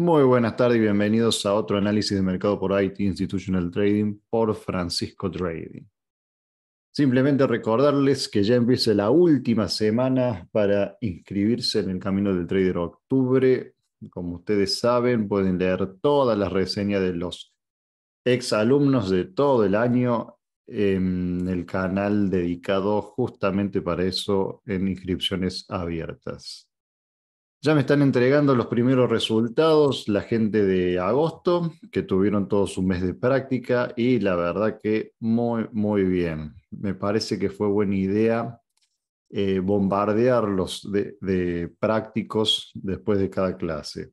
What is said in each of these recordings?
Muy buenas tardes y bienvenidos a otro análisis de mercado por IT Institutional Trading por Francisco Trading. Simplemente recordarles que ya empieza la última semana para inscribirse en el Camino del Trader Octubre. Como ustedes saben, pueden leer todas las reseñas de los ex alumnos de todo el año en el canal dedicado justamente para eso en inscripciones abiertas. Ya me están entregando los primeros resultados la gente de agosto, que tuvieron todo su mes de práctica y la verdad que muy, muy bien. Me parece que fue buena idea eh, bombardearlos de, prácticos después de cada clase.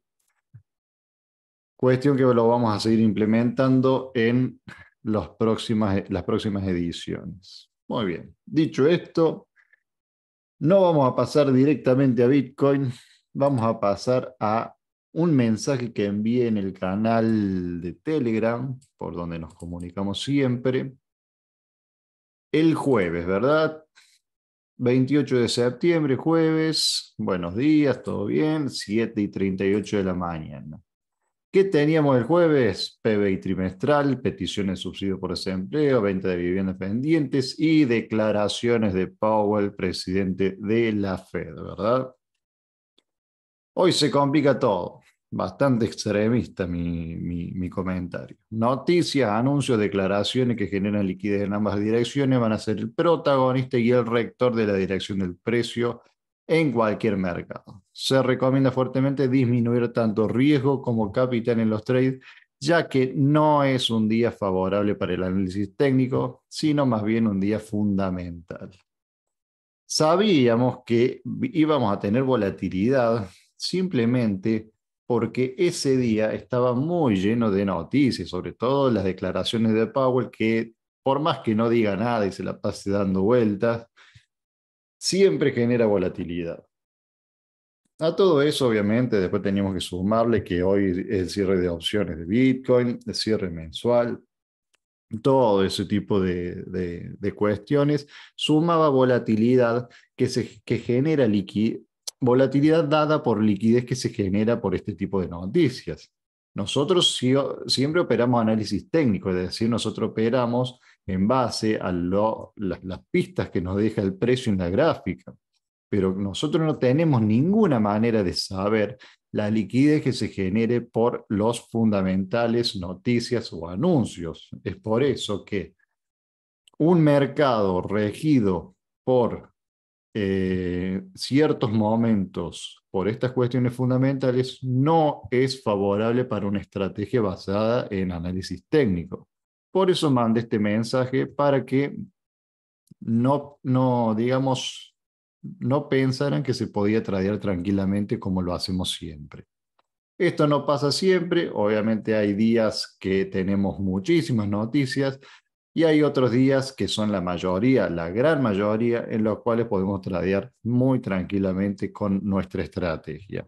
Cuestión que lo vamos a seguir implementando en próximas, las próximas ediciones. Muy bien, dicho esto, no vamos a pasar directamente a Bitcoin, vamos a pasar a un mensaje que envíe en el canal de Telegram, por donde nos comunicamos siempre, el jueves, ¿verdad? 28 de septiembre, jueves, buenos días, todo bien, 7 y 38 de la mañana. ¿Qué teníamos el jueves? PBI trimestral, peticiones de subsidio por desempleo, venta de viviendas pendientes y declaraciones de Powell, presidente de la Fed, ¿verdad? Hoy se complica todo. Bastante extremista mi, comentario. Noticias, anuncios, declaraciones que generan liquidez en ambas direcciones van a ser el protagonista y el rector de la dirección del precio en cualquier mercado. Se recomienda fuertemente disminuir tanto riesgo como capital en los trades, ya que no es un día favorable para el análisis técnico, sino más bien un día fundamental sabíamos que íbamos a tener volatilidad simplemente porque ese día estaba muy lleno de noticias, sobre todo las declaraciones de Powell, que por más que no diga nada y se la pase dando vueltas, siempre genera volatilidad. A todo eso, obviamente, después tenemos que sumarle que hoy el cierre de opciones de Bitcoin, el cierre mensual, todo ese tipo de, cuestiones, sumaba volatilidad que, se, genera liqui, volatilidad dada por liquidez que se genera por este tipo de noticias. Nosotros siempre operamos análisis técnico, es decir, nosotros operamos en base a las pistas que nos deja el precio en la gráfica, pero nosotros no tenemos ninguna manera de saber la liquidez que se genere por los fundamentales, noticias o anuncios. Es por eso que un mercado regido por eh, ciertos momentos por estas cuestiones fundamentales no es favorable para una estrategia basada en análisis técnico. Por eso mandé este mensaje para que no, no digamos, no pensaran que se podía tradear tranquilamente como lo hacemos siempre. Esto no pasa siempre, obviamente hay días que tenemos muchísimas noticias, y hay otros días que son la mayoría, la gran mayoría, en los cuales podemos tradear muy tranquilamente con nuestra estrategia.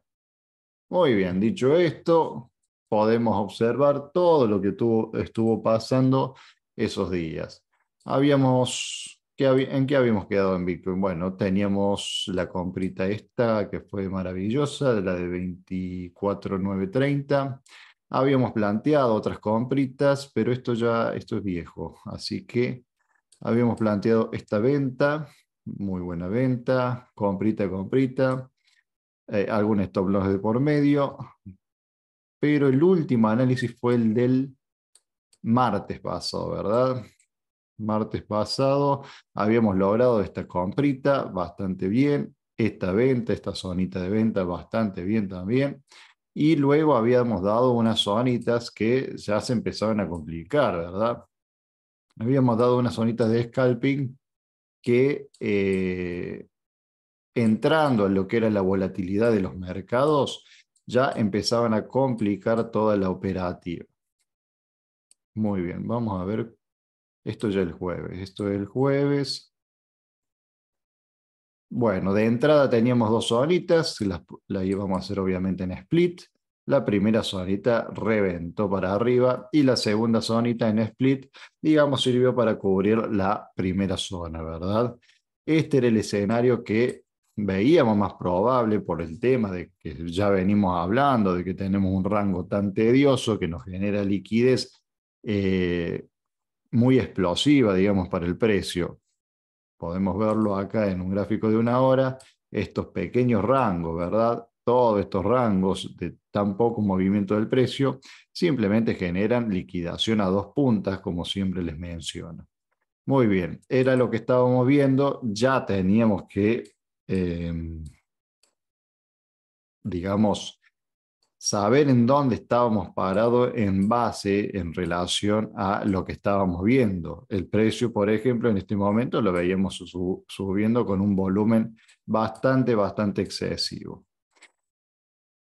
Muy bien, dicho esto, podemos observar todo lo que estuvo pasando esos días. Habíamos, ¿En qué habíamos quedado en Bitcoin? Bueno, teníamos la comprita esta que fue maravillosa, de la de 24.930. Habíamos planteado otras compritas, pero esto ya esto es viejo. Así que habíamos planteado esta venta, muy buena venta, comprita, comprita, eh, algún stop loss de por medio. Pero el último análisis fue el del martes pasado, ¿verdad? Martes pasado habíamos logrado esta comprita bastante bien, esta venta, esta zonita de venta bastante bien también. Y luego habíamos dado unas zonitas que ya se empezaban a complicar, ¿verdad? Habíamos dado unas zonitas de scalping que eh, entrando a lo que era la volatilidad de los mercados, ya empezaban a complicar toda la operativa. Muy bien, vamos a ver. Esto ya es el jueves. Esto es el jueves. Bueno, de entrada teníamos dos sonitas, las la íbamos a hacer obviamente en split. La primera sonita reventó para arriba y la segunda sonita en split, digamos, sirvió para cubrir la primera zona, ¿verdad? Este era el escenario que veíamos más probable por el tema de que ya venimos hablando, de que tenemos un rango tan tedioso que nos genera liquidez eh, muy explosiva, digamos, para el precio podemos verlo acá en un gráfico de una hora, estos pequeños rangos, ¿verdad? Todos estos rangos de tan poco movimiento del precio simplemente generan liquidación a dos puntas, como siempre les menciono. Muy bien, era lo que estábamos viendo, ya teníamos que, eh, digamos, saber en dónde estábamos parados en base, en relación a lo que estábamos viendo. El precio, por ejemplo, en este momento lo veíamos subiendo con un volumen bastante, bastante excesivo.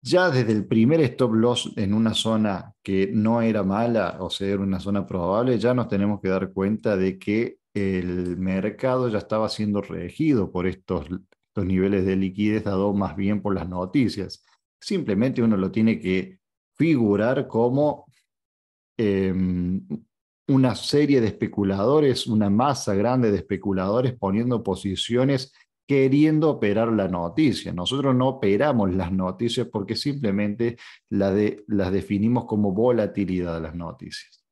Ya desde el primer stop loss en una zona que no era mala, o sea, era una zona probable, ya nos tenemos que dar cuenta de que el mercado ya estaba siendo regido por estos, estos niveles de liquidez, dado más bien por las noticias simplemente uno lo tiene que figurar como em, una serie de especuladores, una masa grande de especuladores poniendo posiciones queriendo operar la noticia. Nosotros no operamos las noticias porque simplemente las, definimos como volatilidad de las noticias.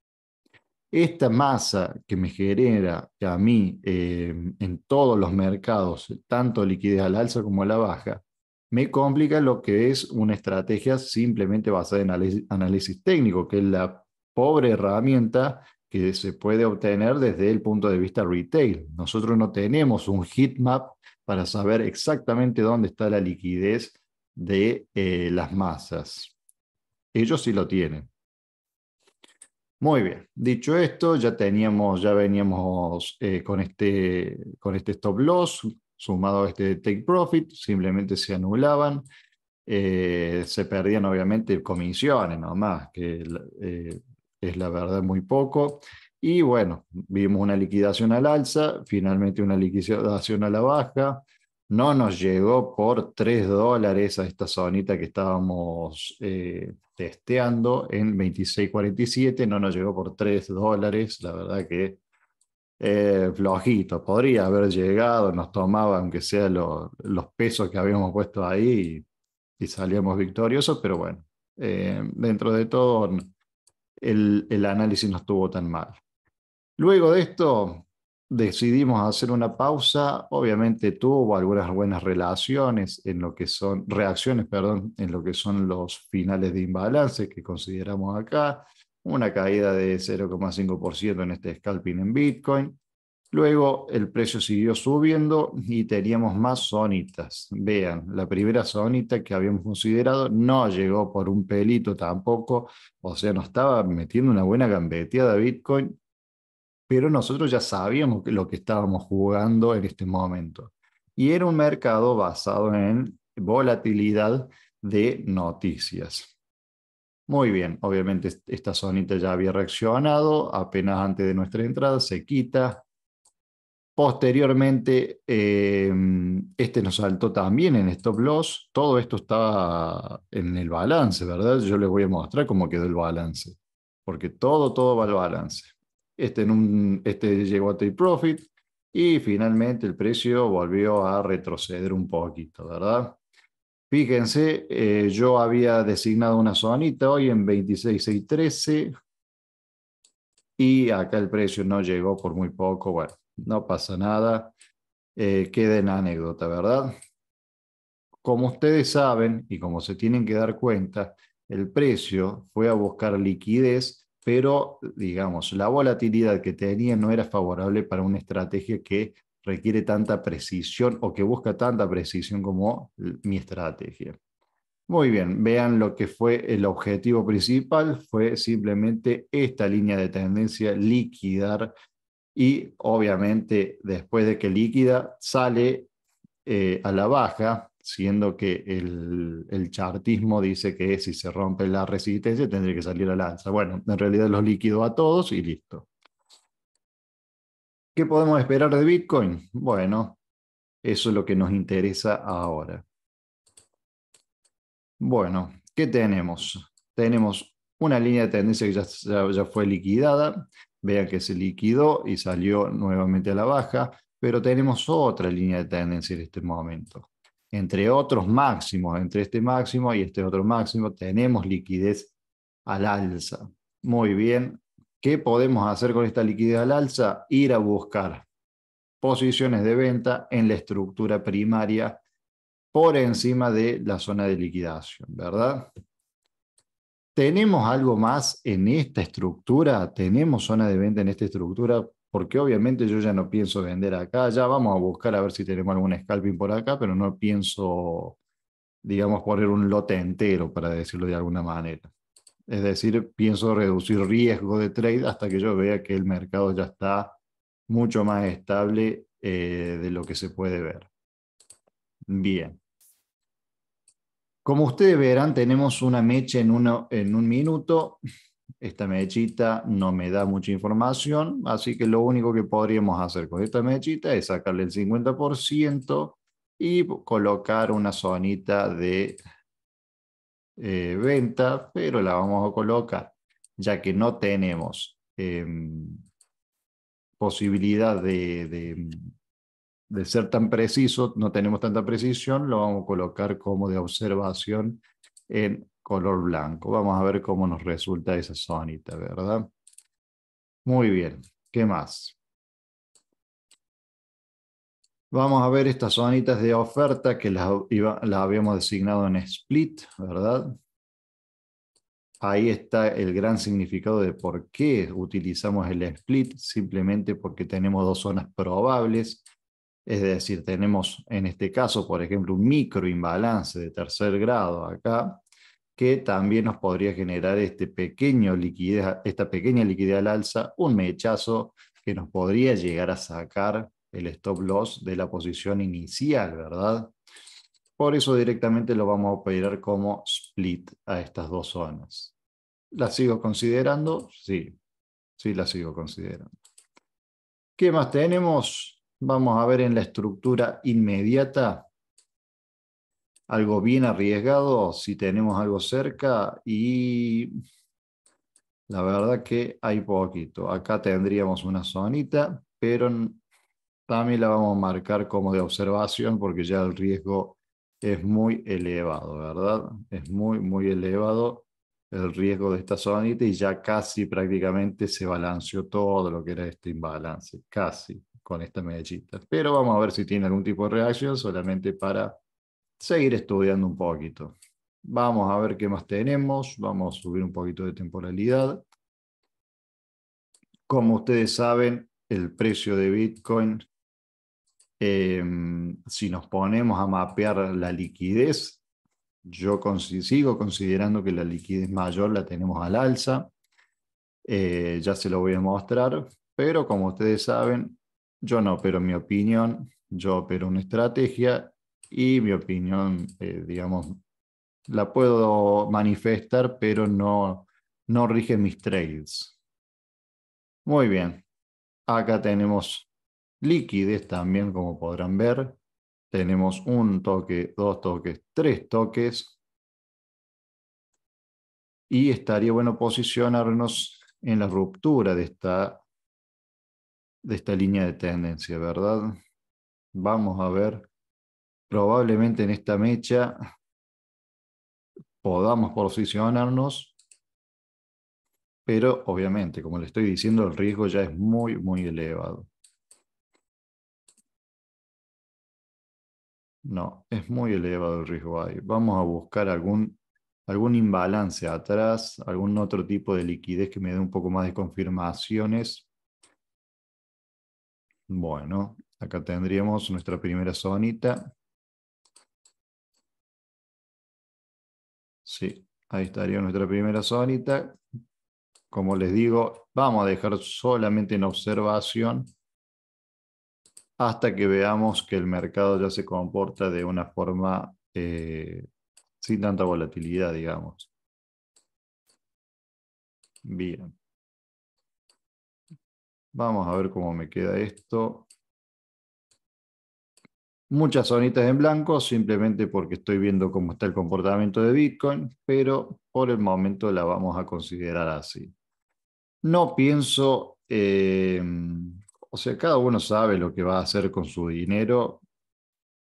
Esta masa que me genera a mí em, en todos los mercados, tanto liquidez al alza como a la baja, me complica lo que es una estrategia simplemente basada en análisis técnico, que es la pobre herramienta que se puede obtener desde el punto de vista retail. Nosotros no tenemos un heat map para saber exactamente dónde está la liquidez de eh, las masas. Ellos sí lo tienen. Muy bien, dicho esto, ya teníamos, ya veníamos eh, con, este, con este stop loss, sumado a este take profit, simplemente se anulaban, eh, se perdían obviamente comisiones nomás, que eh, es la verdad muy poco. Y bueno, vimos una liquidación al alza, finalmente una liquidación a la baja. No nos llegó por 3 dólares a esta zonita que estábamos eh, testeando en 26.47, no nos llegó por 3 dólares, la verdad que eh, flojito, podría haber llegado, nos tomaba aunque sea los pesos que habíamos puesto ahí y, salíamos victoriosos, pero bueno, eh, dentro de todo el, análisis no estuvo tan mal. Luego de esto decidimos hacer una pausa, obviamente tuvo algunas buenas relaciones en lo que son, reacciones, perdón, en lo que son los finales de imbalance que consideramos acá, una caída de 0,5% en este scalping en Bitcoin. Luego el precio siguió subiendo y teníamos más zonitas. Vean, la primera zonita que habíamos considerado no llegó por un pelito tampoco, o sea, nos estaba metiendo una buena gambeteada Bitcoin, pero nosotros ya sabíamos lo que estábamos jugando en este momento. Y era un mercado basado en volatilidad de noticias. Muy bien, obviamente esta zonita ya había reaccionado, apenas antes de nuestra entrada se quita. Posteriormente, em, este nos saltó también en stop loss. Todo esto está en el balance, ¿verdad? Yo les voy a mostrar cómo quedó el balance, porque todo, todo va al balance. Este, en un, este llegó a take profit y finalmente el precio volvió a retroceder un poquito, ¿verdad? Fíjense, eh, yo había designado una zonita hoy en 26,613 y acá el precio no llegó por muy poco. Bueno, no pasa nada. Eh, queda en anécdota, ¿verdad? Como ustedes saben y como se tienen que dar cuenta, el precio fue a buscar liquidez, pero digamos, la volatilidad que tenía no era favorable para una estrategia que requiere tanta precisión o que busca tanta precisión como mi estrategia. Muy bien, vean lo que fue el objetivo principal, fue simplemente esta línea de tendencia liquidar y obviamente después de que liquida sale eh, a la baja, siendo que el, el, chartismo dice que si se rompe la resistencia tendría que salir a la alza. Bueno, en realidad los líquido a todos y listo. ¿Qué podemos esperar de Bitcoin? Bueno, eso es lo que nos interesa ahora. Bueno, ¿qué tenemos? Tenemos una línea de tendencia que ya, fue liquidada. Vean que se liquidó y salió nuevamente a la baja, pero tenemos otra línea de tendencia en este momento. Entre otros máximos, entre este máximo y este otro máximo, tenemos liquidez al alza. Muy bien, ¿Qué podemos hacer con esta liquidez al alza? Ir a buscar posiciones de venta en la estructura primaria por encima de la zona de liquidación, ¿verdad? ¿Tenemos algo más en esta estructura? ¿Tenemos zona de venta en esta estructura? Porque obviamente yo ya no pienso vender acá, ya vamos a buscar a ver si tenemos algún scalping por acá, pero no pienso, digamos, poner un lote entero, para decirlo de alguna manera. Es decir, pienso reducir riesgo de trade hasta que yo vea que el mercado ya está mucho más estable eh, de lo que se puede ver. Bien. Como ustedes verán, tenemos una mecha en, en un minuto. Esta mechita no me da mucha información, así que lo único que podríamos hacer con esta mechita es sacarle el 50% y colocar una zonita de eh, venta, pero la vamos a colocar, ya que no tenemos em, posibilidad de, de, ser tan preciso, no tenemos tanta precisión, lo vamos a colocar como de observación en color blanco. Vamos a ver cómo nos resulta esa sonita, ¿verdad? Muy bien, ¿qué más? Vamos a ver estas zonitas de oferta que las, habíamos designado en split, ¿verdad? Ahí está el gran significado de por qué utilizamos el split, simplemente porque tenemos dos zonas probables, es decir, tenemos en este caso, por ejemplo, un microimbalance de tercer grado acá, que también nos podría generar este pequeño esta pequeña liquidez al alza, un mechazo que nos podría llegar a sacar el stop loss de la posición inicial, ¿verdad? Por eso directamente lo vamos a operar como split a estas dos zonas. ¿La sigo considerando? Sí, sí la sigo considerando. ¿Qué más tenemos? Vamos a ver en la estructura inmediata algo bien arriesgado, si tenemos algo cerca y la verdad que hay poquito. Acá tendríamos una zonita, pero también la vamos a marcar como de observación porque ya el riesgo es muy elevado, ¿verdad? Es muy, muy elevado el riesgo de esta zonita y ya casi prácticamente se balanceó todo lo que era este imbalance, casi con esta medallita. Pero vamos a ver si tiene algún tipo de reacción solamente para seguir estudiando un poquito. Vamos a ver qué más tenemos, vamos a subir un poquito de temporalidad. Como ustedes saben, el precio de Bitcoin Em, si nos ponemos a mapear la liquidez, yo sigo considerando que la liquidez mayor la tenemos al alza. Eh, ya se lo voy a mostrar, pero como ustedes saben, yo no opero mi opinión, yo opero una estrategia y mi opinión, eh, digamos, la puedo manifestar, pero no, no rige mis trades. Muy bien, acá tenemos liquidez también, como podrán ver. Tenemos un toque, dos toques, tres toques. Y estaría bueno posicionarnos en la ruptura de esta, de esta línea de tendencia, ¿verdad? Vamos a ver, probablemente en esta mecha podamos posicionarnos, pero obviamente, como le estoy diciendo, el riesgo ya es muy, muy elevado. No, es muy elevado el riesgo ahí. Vamos a buscar algún, algún imbalance atrás, algún otro tipo de liquidez que me dé un poco más de confirmaciones. Bueno, acá tendríamos nuestra primera zonita. Sí, ahí estaría nuestra primera zonita. Como les digo, vamos a dejar solamente en observación hasta que veamos que el mercado ya se comporta de una forma eh, sin tanta volatilidad, digamos. Bien. Vamos a ver cómo me queda esto. Muchas zonitas en blanco, simplemente porque estoy viendo cómo está el comportamiento de Bitcoin, pero por el momento la vamos a considerar así. No pienso eh, o sea, cada uno sabe lo que va a hacer con su dinero,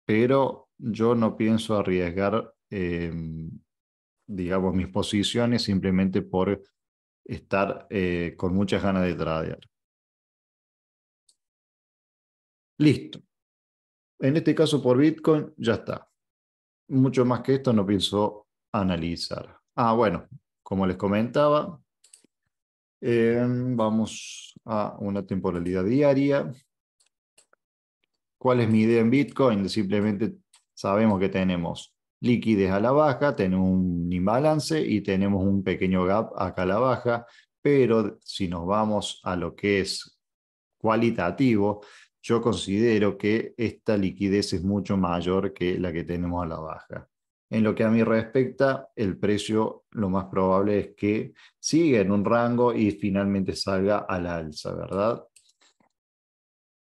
pero yo no pienso arriesgar, em, digamos, mis posiciones simplemente por estar eh, con muchas ganas de tradear. Listo. En este caso por Bitcoin ya está. Mucho más que esto no pienso analizar. Ah, bueno, como les comentaba, Em, vamos a una temporalidad diaria. ¿Cuál es mi idea en Bitcoin? Simplemente sabemos que tenemos liquidez a la baja, tenemos un imbalance y tenemos un pequeño gap acá a la baja, pero si nos vamos a lo que es cualitativo, yo considero que esta liquidez es mucho mayor que la que tenemos a la baja. En lo que a mí respecta, el precio lo más probable es que siga en un rango y finalmente salga al alza, ¿verdad?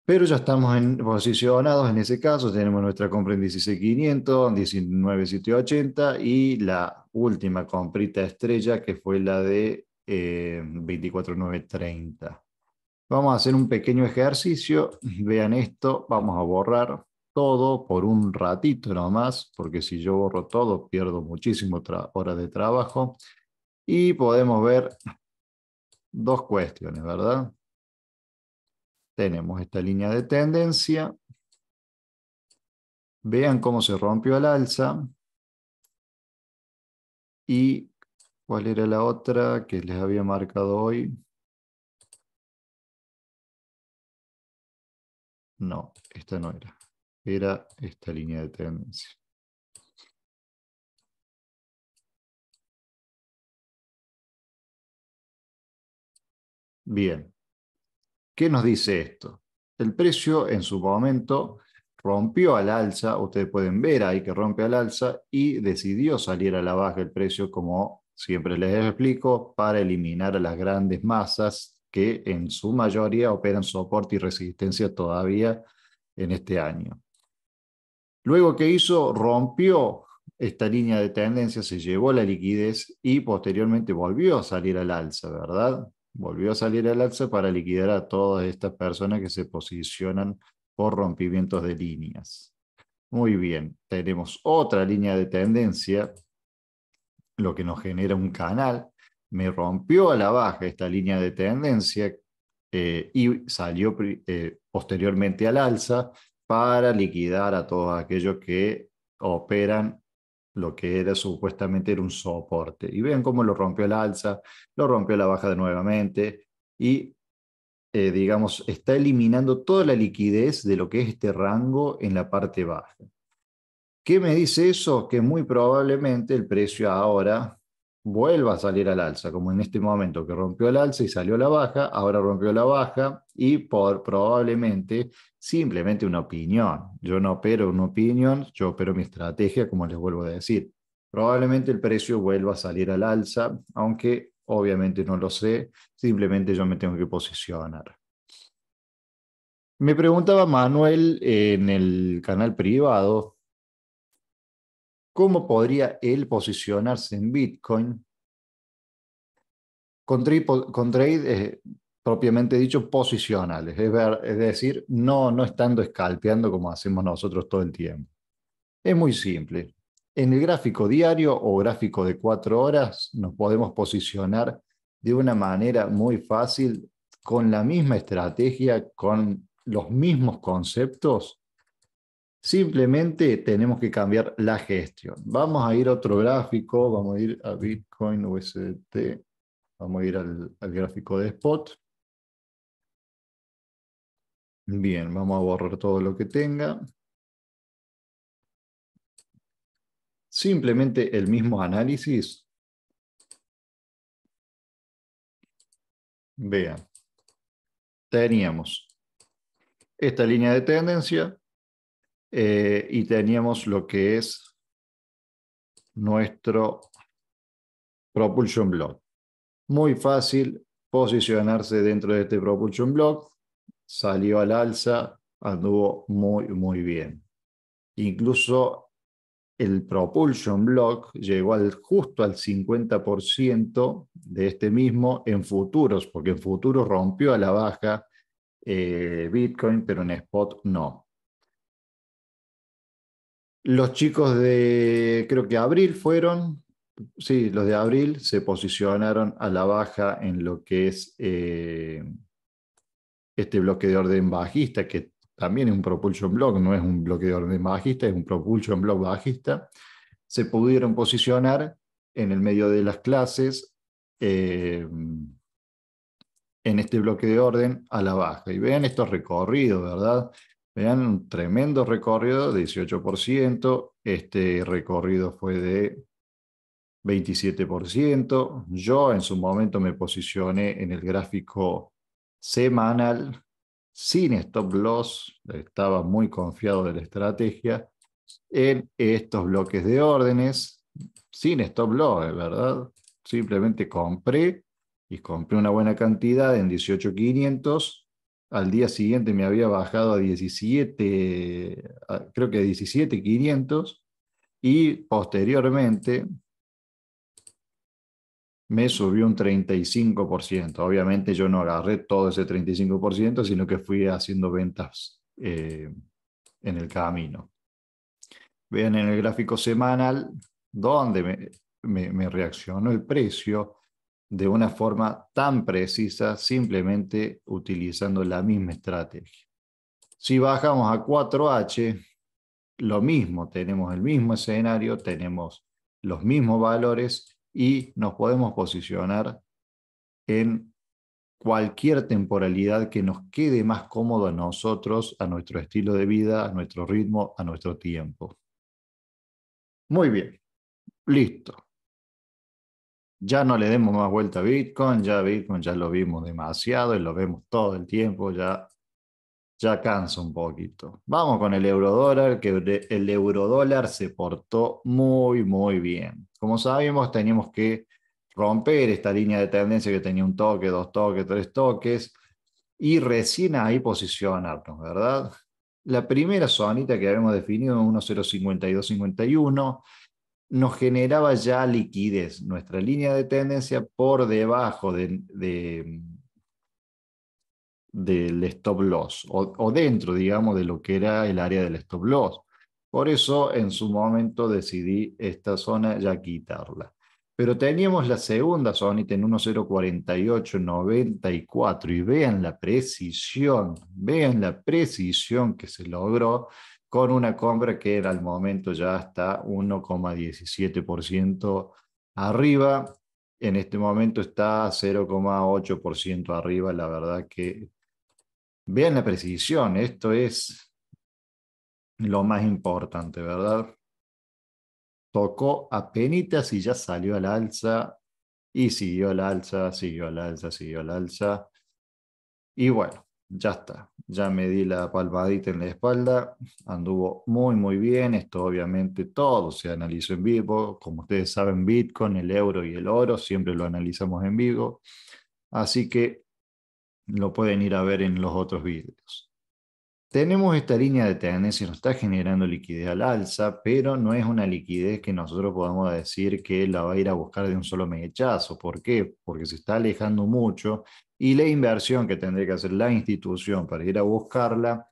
Pero ya estamos en, posicionados en ese caso, tenemos nuestra compra en 16500, 19780 y la última comprita estrella que fue la de 24930. Eh, vamos a hacer un pequeño ejercicio, vean esto, vamos a borrar todo por un ratito nomás, porque si yo borro todo, pierdo muchísimo horas de trabajo. Y podemos ver dos cuestiones, ¿verdad? Tenemos esta línea de tendencia. Vean cómo se rompió el alza. Y cuál era la otra que les había marcado hoy. No, esta no era era esta línea de tendencia. Bien, ¿qué nos dice esto? El precio en su momento rompió al alza, ustedes pueden ver ahí que rompe al alza y decidió salir a la baja el precio como siempre les explico, para eliminar a las grandes masas que en su mayoría operan soporte y resistencia todavía en este año. Luego, que hizo? Rompió esta línea de tendencia, se llevó la liquidez y posteriormente volvió a salir al alza, ¿verdad? Volvió a salir al alza para liquidar a todas estas personas que se posicionan por rompimientos de líneas. Muy bien, tenemos otra línea de tendencia, lo que nos genera un canal. Me rompió a la baja esta línea de tendencia eh, y salió eh, posteriormente al alza para liquidar a todos aquellos que operan lo que era supuestamente era un soporte. Y vean cómo lo rompió el alza, lo rompió la baja de nuevamente y, eh, digamos, está eliminando toda la liquidez de lo que es este rango en la parte baja. ¿Qué me dice eso? Que muy probablemente el precio ahora vuelva a salir al alza, como en este momento que rompió el alza y salió la baja, ahora rompió la baja y por probablemente simplemente una opinión. Yo no opero una opinión, yo opero mi estrategia, como les vuelvo a decir. Probablemente el precio vuelva a salir al alza, aunque obviamente no lo sé, simplemente yo me tengo que posicionar. Me preguntaba Manuel en el canal privado ¿Cómo podría él posicionarse en Bitcoin? Con trade, eh, propiamente dicho, posicionales, es, decir, no, no estando escalpeando como hacemos nosotros todo el tiempo. Es muy simple. En el gráfico diario o gráfico de cuatro horas nos podemos posicionar de una manera muy fácil, con la misma estrategia, con los mismos conceptos, Simplemente tenemos que cambiar la gestión. Vamos a ir a otro gráfico, vamos a ir a Bitcoin USDT, vamos a ir al, al gráfico de spot. Bien, vamos a borrar todo lo que tenga. Simplemente el mismo análisis. Vean, teníamos esta línea de tendencia, eh, y teníamos lo que es nuestro propulsion block. Muy fácil posicionarse dentro de este propulsion block, salió al alza, anduvo muy, muy bien. Incluso el propulsion block llegó justo al 50% de este mismo en futuros, porque en futuros rompió a la baja eh, Bitcoin, pero en spot no. Los chicos de, creo que abril fueron, sí, los de abril se posicionaron a la baja en lo que es eh, este bloque de orden bajista, que también es un propulsion block, no es un bloque de orden bajista, es un propulsion block bajista. Se pudieron posicionar en el medio de las clases eh, en este bloque de orden a la baja. Y vean estos recorridos, ¿verdad? Vean, un tremendo recorrido, 18%. Este recorrido fue de 27%. Yo en su momento me posicioné en el gráfico semanal sin stop loss. Estaba muy confiado de la estrategia en estos bloques de órdenes, sin stop loss, ¿verdad? Simplemente compré y compré una buena cantidad en 18,500 al día siguiente me había bajado a 17, creo que 17,500 y posteriormente me subió un 35%. Obviamente yo no agarré todo ese 35%, sino que fui haciendo ventas eh, en el camino. Vean en el gráfico semanal dónde me reaccionó el precio de una forma tan precisa simplemente utilizando la misma estrategia. Si bajamos a 4H, lo mismo, tenemos el mismo escenario, tenemos los mismos valores y nos podemos posicionar en cualquier temporalidad que nos quede más cómodo a nosotros, a nuestro estilo de vida, a nuestro ritmo, a nuestro tiempo. Muy bien, listo ya no le demos más vuelta a Bitcoin, ya Bitcoin ya lo vimos demasiado y lo vemos todo el tiempo, ya, ya cansa un poquito. Vamos con el eurodólar, que el eurodólar se portó muy, muy bien. Como sabemos, teníamos que romper esta línea de tendencia que tenía un toque, dos toques, tres toques, y recién ahí posicionarnos, ¿verdad? La primera zonita que habíamos definido es 1.052.51 nos generaba ya liquidez. Nuestra línea de tendencia por debajo de, del stop loss o, dentro, digamos, de lo que era el área del stop loss. Por eso en su momento decidí esta zona ya quitarla. Pero teníamos la segunda zona en 1.048.94 y vean la precisión, vean la precisión que se logró con una compra que en el momento ya está 1,17% arriba. En este momento está 0,8% arriba. La verdad que vean la precisión. Esto es lo más importante, ¿verdad? Tocó penitas y ya salió al alza y siguió al alza, siguió al alza, siguió al alza. Y bueno, ya está, ya me di la palmadita en la espalda, anduvo muy, muy bien. Esto obviamente todo se analizó en vivo. Como ustedes saben, Bitcoin, el euro y el oro siempre lo analizamos en vivo. Así que lo pueden ir a ver en los otros videos. Tenemos esta línea de tendencia, nos está generando liquidez al alza, pero no es una liquidez que nosotros podamos decir que la va a ir a buscar de un solo mechazo. ¿Por qué? Porque se está alejando mucho y la inversión que tendría que hacer la institución para ir a buscarla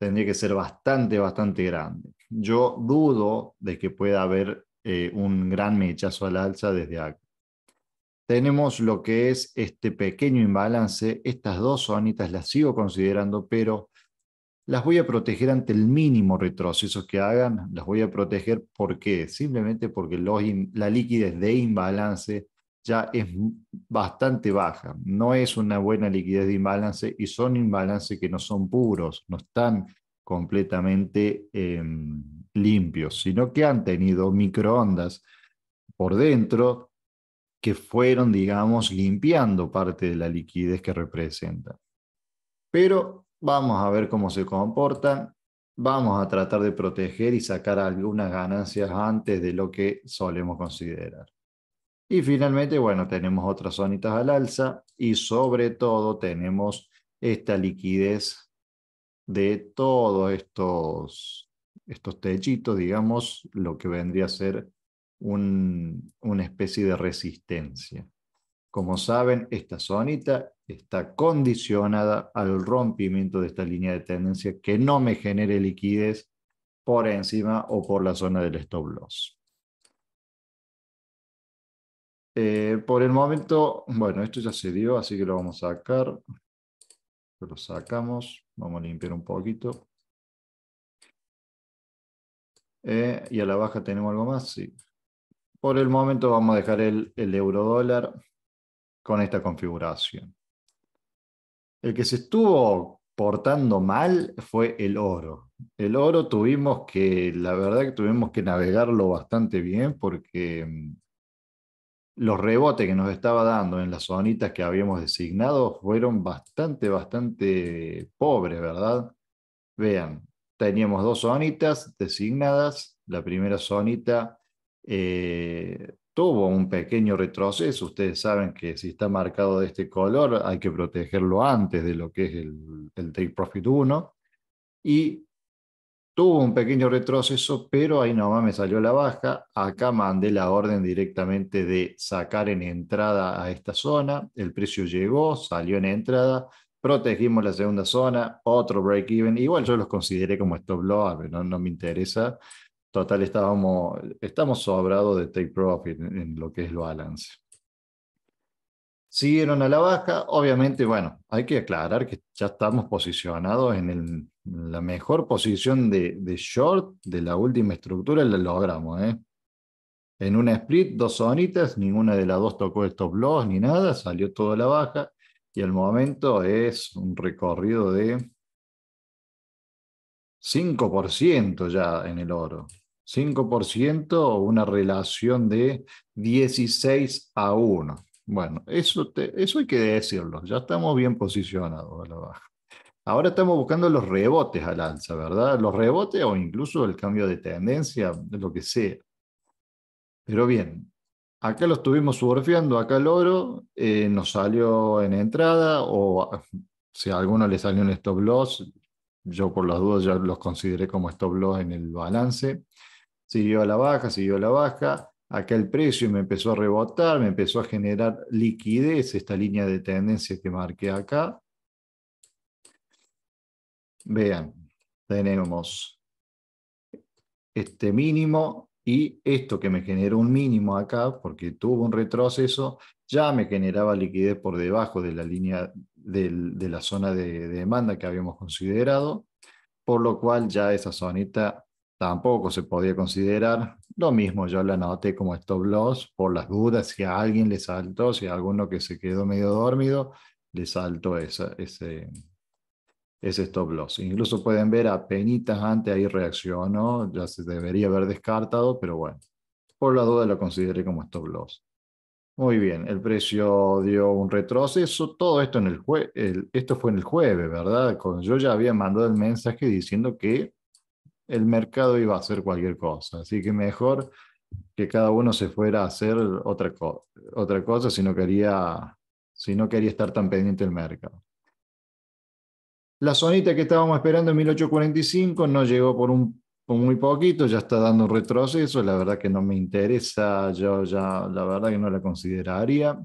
tendría que ser bastante, bastante grande. Yo dudo de que pueda haber eh, un gran mechazo al alza desde acá. Tenemos lo que es este pequeño imbalance. Estas dos zonitas las sigo considerando, pero las voy a proteger ante el mínimo retroceso que hagan. Las voy a proteger porque simplemente porque los la liquidez de imbalance ya es bastante baja. No es una buena liquidez de imbalance y son imbalances que no son puros, no están completamente em, limpios, sino que han tenido microondas por dentro que fueron, digamos, limpiando parte de la liquidez que representan. Pero vamos a ver cómo se comportan. Vamos a tratar de proteger y sacar algunas ganancias antes de lo que solemos considerar. Y finalmente, bueno, tenemos otras zonitas al alza y sobre todo tenemos esta liquidez de todos estos, estos techitos, digamos, lo que vendría a ser una especie de resistencia. Como saben, esta zonita está condicionada al rompimiento de esta línea de tendencia que no me genere liquidez por encima o por la zona del stop loss. Eh, por el momento, bueno, esto ya se dio, así que lo vamos a sacar. Lo sacamos, vamos a limpiar un poquito. Eh, y a la baja tenemos algo más, sí. Por el momento vamos a dejar el, el euro dólar con esta configuración. El que se estuvo portando mal fue el oro. El oro tuvimos que, la verdad que tuvimos que navegarlo bastante bien porque mm, los rebotes que nos estaba dando en las zonitas que habíamos designado fueron bastante, bastante pobres, ¿verdad? Vean, teníamos dos zonitas designadas. La primera zonita eh, tuvo un pequeño retroceso. Ustedes saben que si está marcado de este color hay que protegerlo antes de lo que es el, el Take Profit 1. Y Tuvo un pequeño retroceso, pero ahí nomás me salió la baja. Acá mandé la orden directamente de sacar en entrada a esta zona. El precio llegó, salió en entrada. Protegimos la segunda zona, otro break-even. Igual yo los consideré como stop loss, pero no, me interesa. Total, estábamos, estamos sobrados de take profit en, lo que es lo balance siguieron a la baja. Obviamente, bueno, hay que aclarar que ya estamos posicionados en el la mejor posición de, short de la última estructura la logramos. ¿eh? En una split, dos sonitas, ninguna de las dos tocó estos blogs ni nada, salió toda la baja y al momento es un recorrido de 5% ya en el oro. 5% una relación de 16 a 1. Bueno, eso, eso hay que decirlo, ya estamos bien posicionados a la baja. Ahora estamos buscando los rebotes al alza, ¿verdad? Los rebotes o incluso el cambio de tendencia, lo que sea. Pero bien, acá lo estuvimos surfeando, acá el oro eh, nos salió en entrada o si a alguno le salió un stop loss, yo por las dudas ya los consideré como stop loss en el balance. Siguió a la baja, siguió a la baja. Acá el precio me empezó a rebotar, me empezó a generar liquidez esta línea de tendencia que marqué acá. Vean, tenemos este mínimo y esto que me generó un mínimo acá, porque tuvo un retroceso, ya me generaba liquidez por debajo de la línea de la zona de, demanda que habíamos considerado, por lo cual ya esa zonita tampoco se podía considerar. Lo mismo yo la anoté como stop loss por las dudas, si a alguien le saltó, si a alguno que se quedó medio dormido, le saltó esa, ese, es stop loss. Incluso pueden ver a penitas antes ahí reaccionó, ya se debería haber descartado, pero bueno, por la duda lo consideré como stop loss. Muy bien, el precio dio un retroceso, todo esto en el, jue fue en el jueves, ¿verdad? Yo ya había mandado el mensaje diciendo que el mercado iba a hacer cualquier cosa, así que mejor que cada uno se fuera a hacer otra, otra cosa si no quería si no quería estar tan pendiente del mercado. La zonita que estábamos esperando en 1845 no llegó por un muy poquito, ya está dando un retroceso, la verdad que no me interesa, yo ya la verdad que no la consideraría,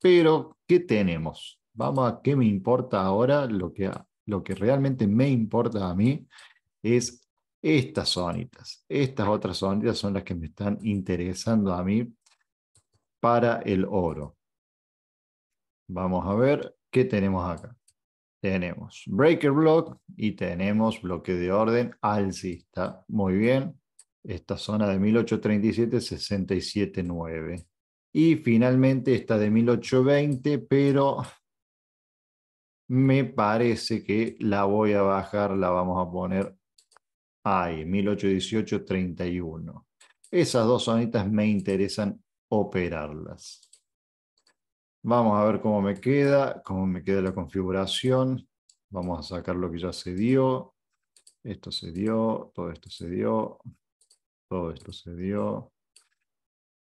pero ¿qué tenemos? Vamos a qué me importa ahora, lo que, lo que realmente me importa a mí es estas sonitas, estas otras zonitas son las que me están interesando a mí para el oro. Vamos a ver qué tenemos acá. Tenemos breaker block y tenemos bloque de orden alcista. Muy bien. Esta zona de 1837-679. Y finalmente esta de 1820, pero me parece que la voy a bajar, la vamos a poner ahí, 1818-31. Esas dos zonitas me interesan operarlas. Vamos a ver cómo me queda, cómo me queda la configuración. Vamos a sacar lo que ya se dio. Esto se dio, todo esto se dio, todo esto se dio.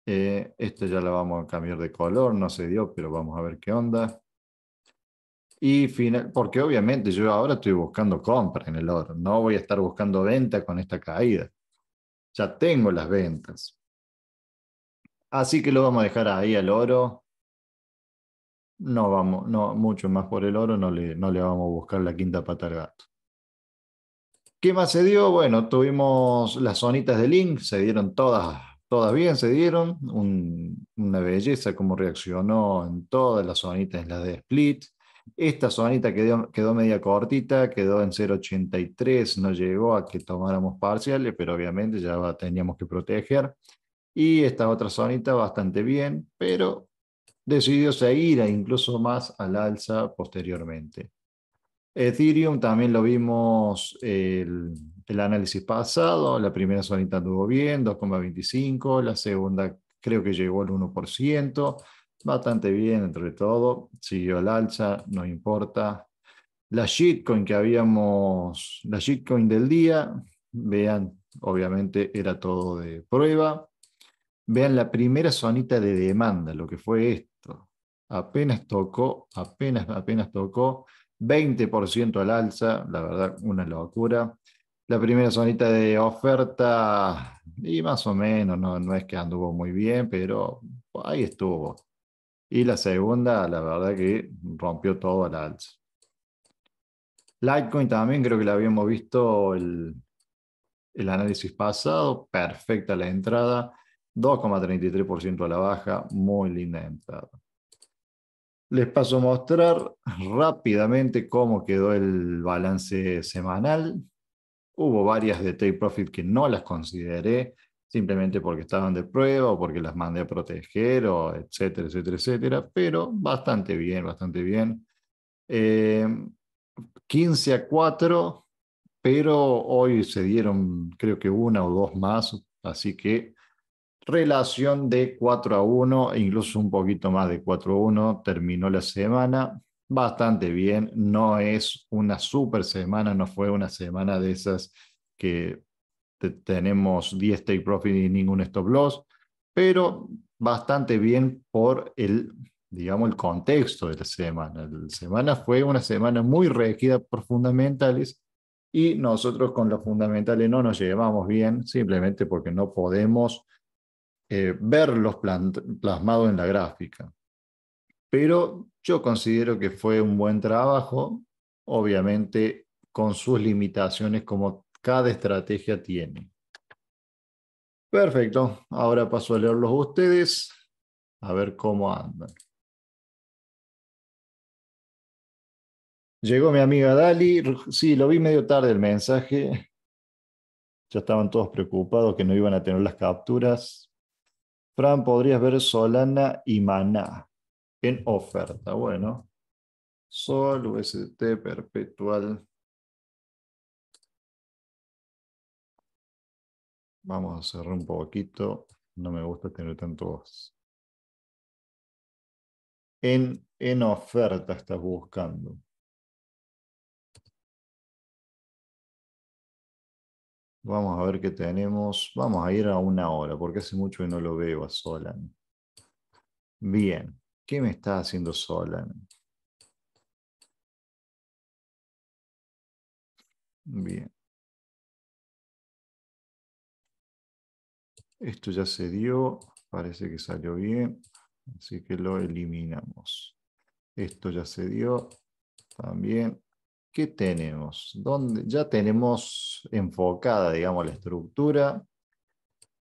Eh, esto ya lo vamos a cambiar de color, no se dio, pero vamos a ver qué onda. Y final, porque obviamente yo ahora estoy buscando compra en el oro, no voy a estar buscando venta con esta caída. Ya tengo las ventas. Así que lo vamos a dejar ahí al oro no vamos, no, mucho más por el oro, no le, vamos a buscar la quinta pata al gato. ¿Qué más se dio? Bueno, tuvimos las zonitas de Link, se dieron todas, todas bien, se dieron. una belleza como reaccionó en todas las zonitas, en las de Split. Esta zonita quedó, quedó media cortita, quedó en 0.83, no llegó a que tomáramos parciales, pero obviamente ya teníamos que proteger. Y esta otra zonita bastante bien, pero decidió seguir e incluso más al alza posteriormente. Ethereum también lo vimos el, el análisis pasado, la primera sonita anduvo bien, 2,25, la segunda creo que llegó al 1%, bastante bien entre todo, siguió al alza, no importa. La shitcoin que habíamos, la shitcoin del día, vean, obviamente era todo de prueba. Vean la primera sonita de demanda, lo que fue esto apenas tocó, apenas, apenas tocó, 20% al alza, la verdad, una locura. La primera zonita de oferta, y más o menos, no, no es que anduvo muy bien, pero ahí estuvo. Y la segunda, la verdad que rompió todo al alza. Litecoin también creo que la habíamos visto el, el análisis pasado, perfecta la entrada, 2,33% a la baja, muy linda entrada. Les paso a mostrar rápidamente cómo quedó el balance semanal. Hubo varias de Take Profit que no las consideré simplemente porque estaban de prueba o porque las mandé a proteger o etcétera, etcétera, etcétera, pero bastante bien, bastante bien. 15 eh, a 4, pero hoy se dieron creo que una o dos más, así que Relación de 4 a 1, incluso un poquito más de 4 a 1, terminó la semana bastante bien. No es una super semana, no fue una semana de esas que tenemos 10 take profit y ningún stop loss, pero bastante bien por el, digamos, el contexto de la semana. La semana fue una semana muy regida por fundamentales y nosotros con los fundamentales no nos llevamos bien, simplemente porque no podemos eh, verlos plasmados en la gráfica. Pero yo considero que fue un buen trabajo, obviamente con sus limitaciones como cada estrategia tiene. Perfecto, ahora paso a leerlos a ustedes, a ver cómo andan. Llegó mi amiga Dali, sí, lo vi medio tarde el mensaje, ya estaban todos preocupados que no iban a tener las capturas, Fran, podrías ver Solana y Maná en oferta. Bueno, Sol, UST, Perpetual. Vamos a cerrar un poquito. No me gusta tener tanto voz. En, en oferta estás buscando. Vamos a ver qué tenemos. Vamos a ir a una hora, porque hace mucho que no lo veo a Solan. Bien, ¿qué me está haciendo Solan? Bien. Esto ya se dio, parece que salió bien, así que lo eliminamos. Esto ya se dio, también ¿qué tenemos? Ya tenemos enfocada, digamos, la estructura.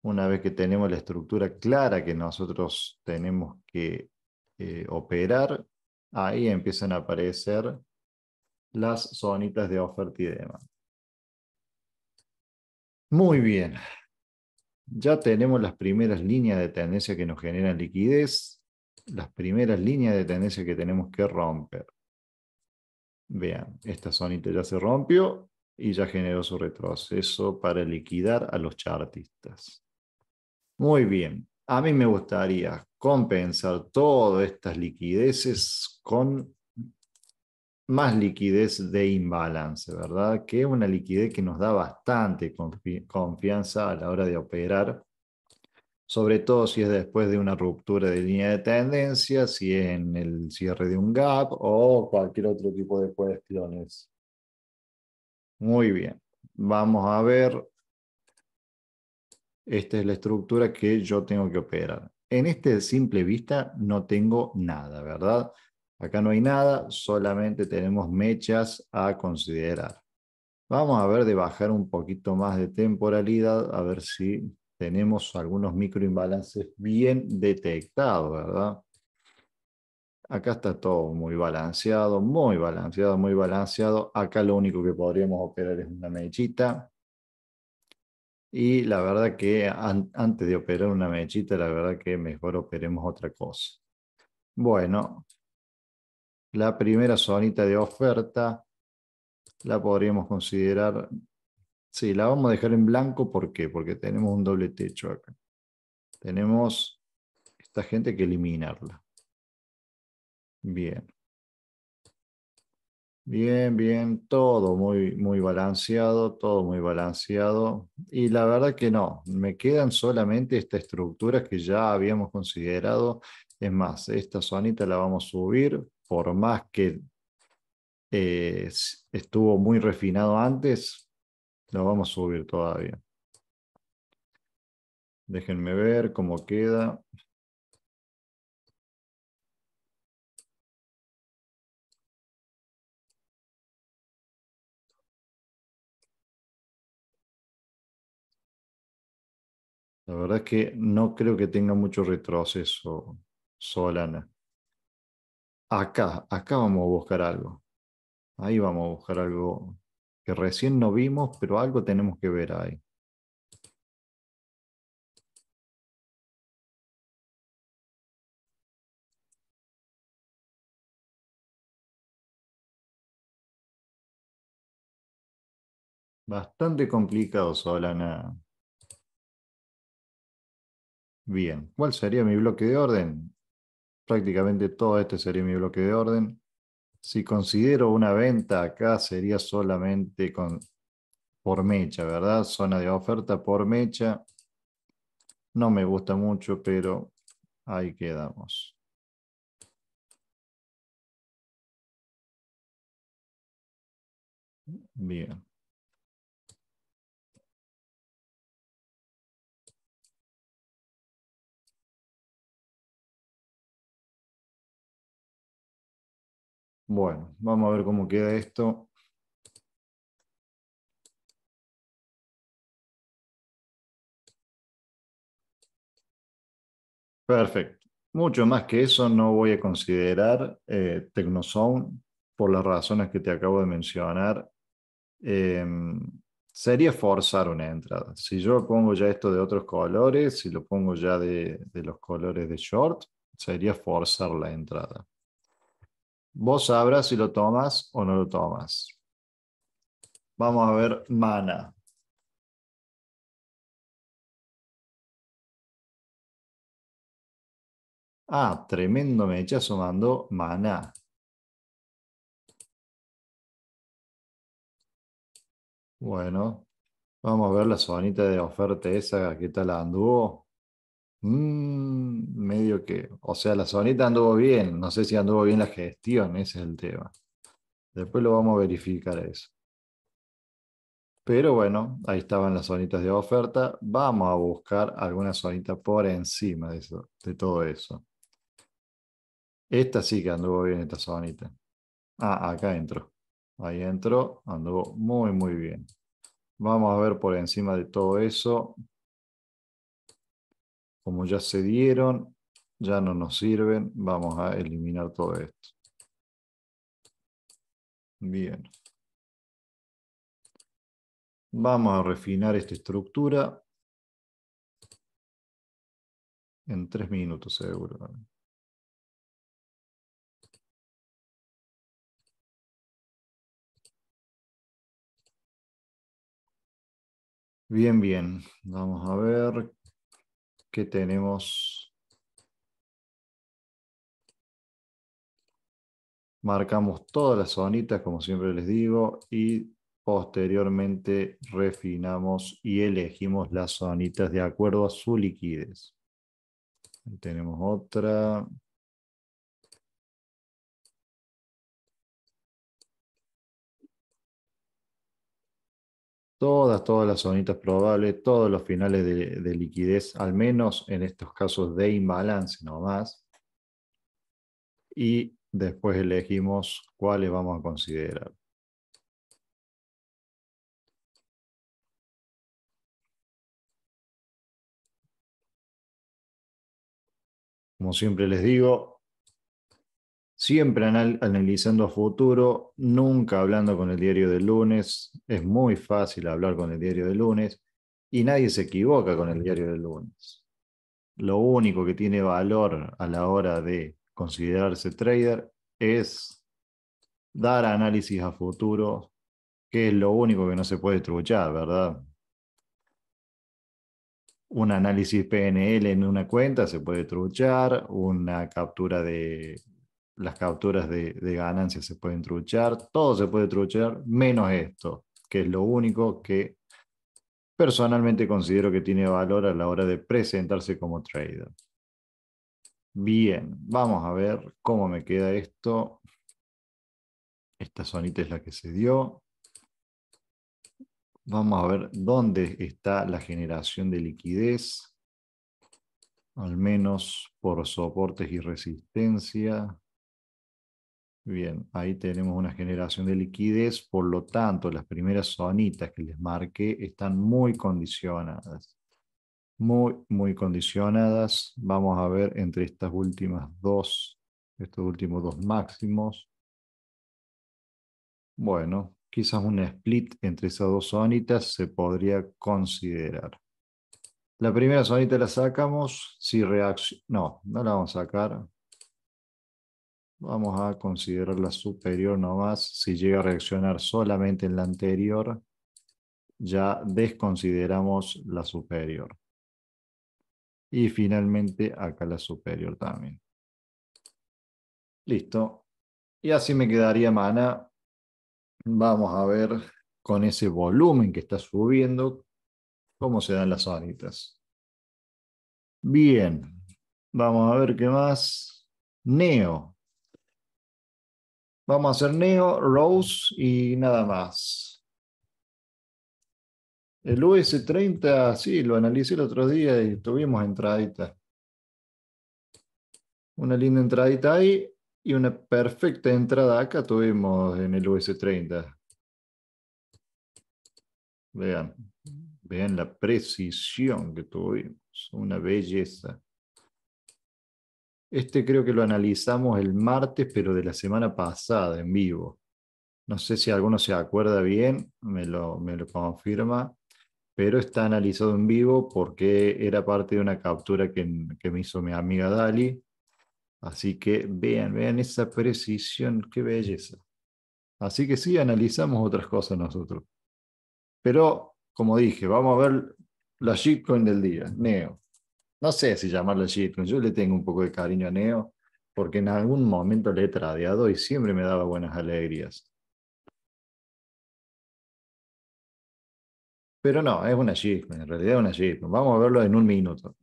Una vez que tenemos la estructura clara que nosotros tenemos que eh, operar, ahí empiezan a aparecer las zonitas de oferta y demanda. Muy bien. Ya tenemos las primeras líneas de tendencia que nos generan liquidez, las primeras líneas de tendencia que tenemos que romper. Vean, esta zonita ya se rompió y ya generó su retroceso para liquidar a los chartistas. Muy bien, a mí me gustaría compensar todas estas liquideces con más liquidez de imbalance, ¿verdad? Que es una liquidez que nos da bastante confianza a la hora de operar sobre todo si es después de una ruptura de línea de tendencia, si es en el cierre de un gap o cualquier otro tipo de cuestiones. Muy bien, vamos a ver. Esta es la estructura que yo tengo que operar. En este simple vista no tengo nada, ¿verdad? Acá no hay nada, solamente tenemos mechas a considerar. Vamos a ver de bajar un poquito más de temporalidad, a ver si tenemos algunos microimbalances bien detectados, ¿verdad? Acá está todo muy balanceado, muy balanceado, muy balanceado. Acá lo único que podríamos operar es una mechita. Y la verdad que antes de operar una mechita, la verdad que mejor operemos otra cosa. Bueno, la primera zonita de oferta la podríamos considerar Sí, la vamos a dejar en blanco, ¿por qué? Porque tenemos un doble techo acá. Tenemos esta gente que eliminarla. Bien. Bien, bien, todo muy, muy balanceado, todo muy balanceado. Y la verdad que no, me quedan solamente estas estructuras que ya habíamos considerado. Es más, esta zonita la vamos a subir, por más que eh, estuvo muy refinado antes, lo vamos a subir todavía. Déjenme ver cómo queda. La verdad es que no creo que tenga mucho retroceso Solana. Acá, acá vamos a buscar algo. Ahí vamos a buscar algo que recién no vimos, pero algo tenemos que ver ahí. Bastante complicado, Solana. Bien, ¿cuál sería mi bloque de orden? Prácticamente todo este sería mi bloque de orden si considero una venta acá sería solamente con, por mecha, ¿verdad? Zona de oferta por mecha. No me gusta mucho, pero ahí quedamos. Bien. Bueno, vamos a ver cómo queda esto. Perfecto. Mucho más que eso no voy a considerar eh, por las razones que te acabo de mencionar. Em, sería forzar una entrada. Si yo pongo ya esto de otros colores, si lo pongo ya de los colores de short, sería forzar la entrada. Vos sabrás si lo tomas o no lo tomas. Vamos a ver mana. Ah, tremendo mecha sumando mana. Bueno, vamos a ver la zonita de oferta esa, ¿qué tal anduvo? Mmm que o sea, la zonita anduvo bien, no sé si anduvo bien la gestión, ese es el tema. Después lo vamos a verificar eso. Pero bueno, ahí estaban las zonitas de oferta. Vamos a buscar alguna zonita por encima de, eso, de todo eso. Esta sí que anduvo bien, esta sonita. Ah, acá entró. Ahí entró, anduvo muy, muy bien. Vamos a ver por encima de todo eso. Como ya se dieron, ya no nos sirven, vamos a eliminar todo esto. Bien. Vamos a refinar esta estructura en tres minutos seguro. Bien, bien. Vamos a ver qué tenemos Marcamos todas las zonitas, como siempre les digo, y posteriormente refinamos y elegimos las zonitas de acuerdo a su liquidez. tenemos otra. Todas, todas las zonitas probables, todos los finales de, liquidez, al menos en estos casos de imbalance nomás. Y Después elegimos cuáles vamos a considerar. Como siempre les digo, siempre analizando a futuro, nunca hablando con el diario del lunes. Es muy fácil hablar con el diario del lunes y nadie se equivoca con el diario del lunes. Lo único que tiene valor a la hora de considerarse trader es dar análisis a futuro, que es lo único que no se puede truchar, ¿verdad? un análisis PNL en una cuenta se puede truchar, una captura de las capturas de, de, ganancias se pueden truchar, todo se puede truchar, menos esto, que es lo único que personalmente considero que tiene valor a la hora de presentarse como trader. Bien, vamos a ver cómo me queda esto. Esta zonita es la que se dio. Vamos a ver dónde está la generación de liquidez, al menos por soportes y resistencia. Bien, ahí tenemos una generación de liquidez, por lo tanto las primeras zonitas que les marqué están muy condicionadas muy, muy condicionadas. Vamos a ver entre estas últimas dos, estos últimos dos máximos. Bueno, quizás un split entre esas dos zonitas se podría considerar. La primera zonita la sacamos si No, no la vamos a sacar. Vamos a considerar la superior nomás. Si llega a reaccionar solamente en la anterior, ya desconsideramos la superior. Y finalmente acá la superior también. Listo. Y así me quedaría mana. Vamos a ver con ese volumen que está subiendo cómo se dan las anitas. Bien. Vamos a ver qué más. Neo. Vamos a hacer Neo, Rose y nada más. El US30, sí, lo analicé el otro día y tuvimos entradita. Una linda entradita ahí y una perfecta entrada acá tuvimos en el US30. Vean, vean la precisión que tuvimos, una belleza. Este creo que lo analizamos el martes, pero de la semana pasada en vivo. No sé si alguno se acuerda bien, me lo, me lo confirma pero está analizado en vivo porque era parte de una captura que, me hizo mi amiga Dali. Así que vean, vean esa precisión, qué belleza. Así que sí, analizamos otras cosas nosotros. Pero, como dije, vamos a ver la shitcoin del día, Neo. No sé si llamarla shitcoin, yo le tengo un poco de cariño a Neo porque en algún momento le he tradeado y siempre me daba buenas alegrías. Pero no, es una Jeep, en realidad es una Jeep. Vamos a verlo en un minuto.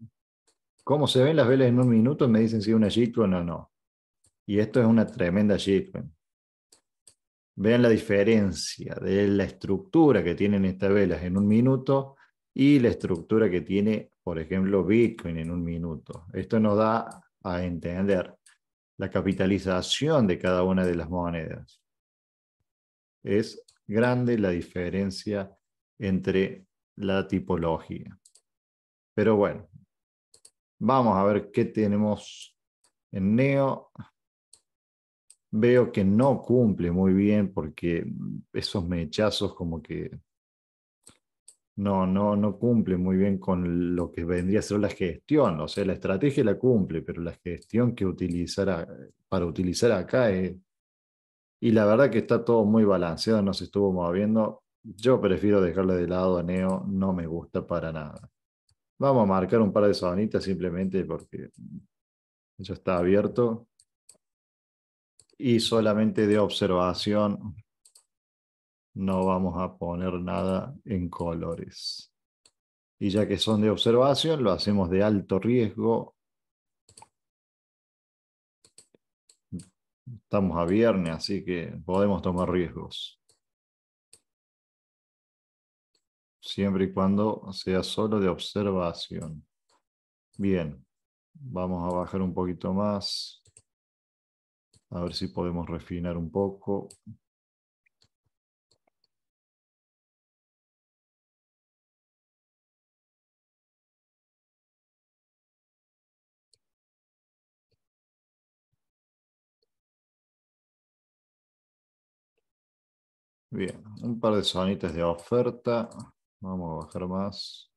¿Cómo se ven las velas en un minuto? Me dicen si es una Jeep o no, Y esto es una tremenda Jeep. Vean la diferencia de la estructura que tienen estas velas en un minuto y la estructura que tiene, por ejemplo, Bitcoin en un minuto. Esto nos da a entender la capitalización de cada una de las monedas. Es grande la diferencia entre la tipología. Pero bueno, vamos a ver qué tenemos en Neo. Veo que no cumple muy bien porque esos mechazos como que no, no, no cumple muy bien con lo que vendría a ser la gestión. O sea, la estrategia la cumple, pero la gestión que utilizará para utilizar acá es... Y la verdad que está todo muy balanceado, no se estuvo moviendo yo prefiero dejarle de lado a Neo, no me gusta para nada. Vamos a marcar un par de sonitas simplemente porque ya está abierto. Y solamente de observación no vamos a poner nada en colores. Y ya que son de observación, lo hacemos de alto riesgo. Estamos a viernes, así que podemos tomar riesgos. siempre y cuando sea solo de observación. Bien, vamos a bajar un poquito más, a ver si podemos refinar un poco. Bien, un par de sonitas de oferta. Vamos a bajar más.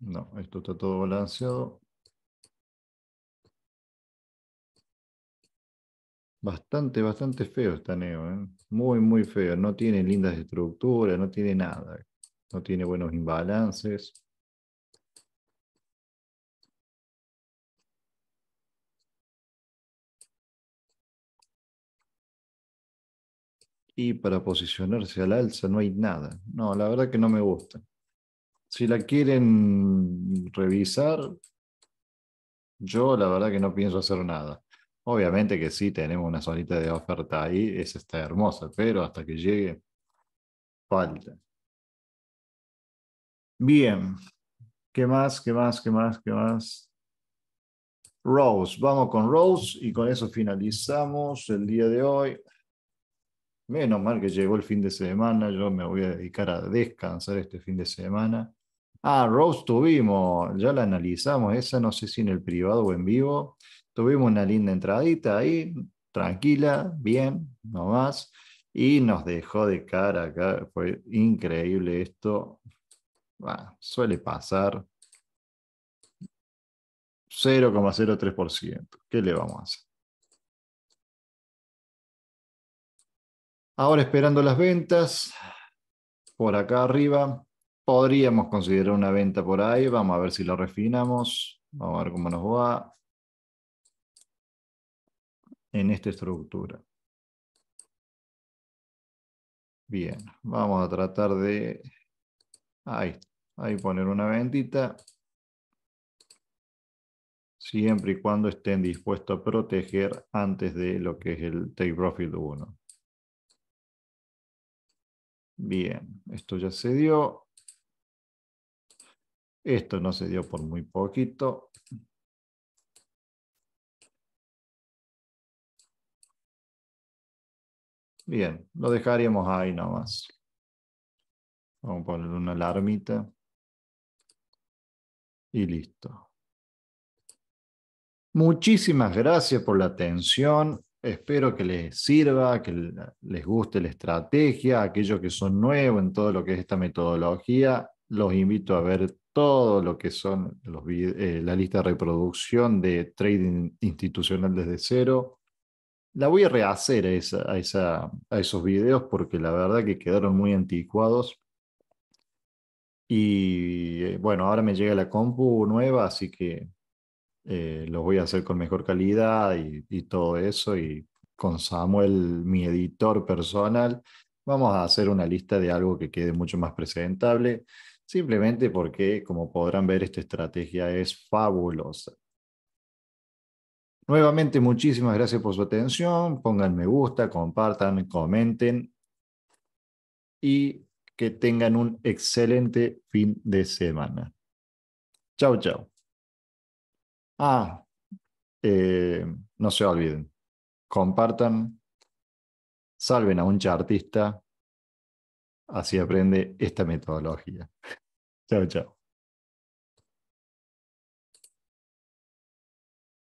No, esto está todo balanceado. Bastante, bastante feo está Neo, ¿eh? muy, muy feo. No tiene lindas estructuras, no tiene nada, no tiene buenos imbalances. y para posicionarse al alza no hay nada. No, la verdad que no me gusta. Si la quieren revisar, yo la verdad que no pienso hacer nada. Obviamente que sí, tenemos una solita de oferta ahí, esa está hermosa, pero hasta que llegue, falta. Bien, ¿qué más? ¿Qué más? ¿Qué más? ¿Qué más? Rose, vamos con Rose y con eso finalizamos el día de hoy. Menos mal que llegó el fin de semana, yo me voy a dedicar a descansar este fin de semana. Ah, Rose tuvimos, ya la analizamos, esa no sé si en el privado o en vivo. Tuvimos una linda entradita ahí, tranquila, bien, nomás. Y nos dejó de cara acá, fue increíble esto. Ah, suele pasar. 0,03%. ¿Qué le vamos a hacer? Ahora esperando las ventas, por acá arriba, podríamos considerar una venta por ahí, vamos a ver si la refinamos, vamos a ver cómo nos va en esta estructura. Bien, vamos a tratar de ahí, ahí poner una ventita siempre y cuando estén dispuestos a proteger antes de lo que es el Take Profit 1. Bien, esto ya se dio. Esto no se dio por muy poquito. Bien, lo dejaríamos ahí nomás. Vamos a poner una alarmita. Y listo. Muchísimas gracias por la atención. Espero que les sirva, que les guste la estrategia, aquellos que son nuevos en todo lo que es esta metodología, los invito a ver todo lo que son eh, la lista de reproducción de trading institucional desde cero. La voy a rehacer a esos videos porque la verdad que quedaron muy anticuados. Y eh, bueno, ahora me llega la compu nueva, así que eh, los voy a hacer con mejor calidad y, y, todo eso. Y con Samuel, mi editor personal, vamos a hacer una lista de algo que quede mucho más presentable, simplemente porque, como podrán ver, esta estrategia es fabulosa. Nuevamente, muchísimas gracias por su atención. Pongan me gusta, compartan, comenten y que tengan un excelente fin de semana. Chao, chao. Ah, eh, no se olviden, compartan, salven a un chartista, así aprende esta metodología. chao, chao.